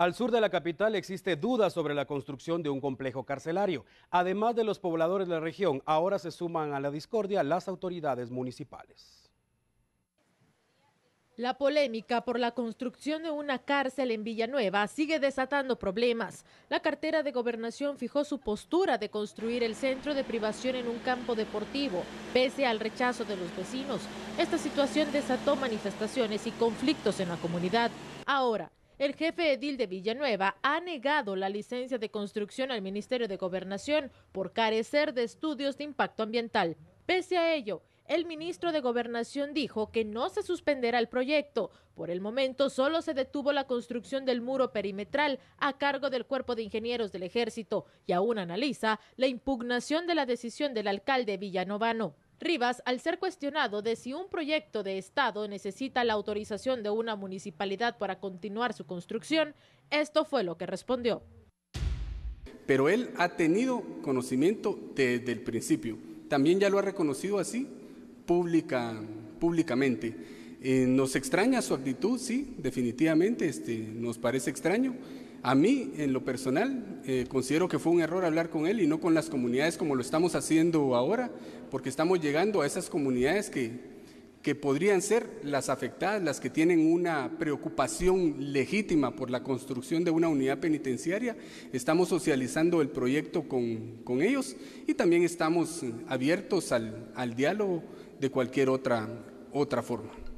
Al sur de la capital existe duda sobre la construcción de un complejo carcelario. Además de los pobladores de la región, ahora se suman a la discordia las autoridades municipales. La polémica por la construcción de una cárcel en Villanueva sigue desatando problemas. La cartera de gobernación fijó su postura de construir el centro de privación en un campo deportivo, pese al rechazo de los vecinos. Esta situación desató manifestaciones y conflictos en la comunidad. Ahora, el jefe edil de Villanueva ha negado la licencia de construcción al Ministerio de Gobernación por carecer de estudios de impacto ambiental. Pese a ello, el ministro de Gobernación dijo que no se suspenderá el proyecto. Por el momento solo se detuvo la construcción del muro perimetral a cargo del Cuerpo de Ingenieros del Ejército y aún analiza la impugnación de la decisión del alcalde villanovano. Rivas, al ser cuestionado de si un proyecto de Estado necesita la autorización de una municipalidad para continuar su construcción, esto fue lo que respondió. Pero él ha tenido conocimiento desde el principio. También ya lo ha reconocido así pública, públicamente. Eh, nos extraña su actitud, sí, definitivamente, este, nos parece extraño. A mí, en lo personal, eh, considero que fue un error hablar con él y no con las comunidades como lo estamos haciendo ahora, porque estamos llegando a esas comunidades que, podrían ser las afectadas, las que tienen una preocupación legítima por la construcción de una unidad penitenciaria. Estamos socializando el proyecto con, ellos y también estamos abiertos al, al diálogo de cualquier otra, otra forma.